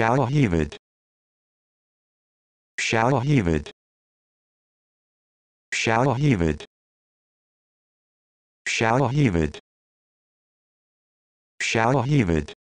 Shallahivid. Shallahivid. Shallahivid. Shallahivid. Shallahivid.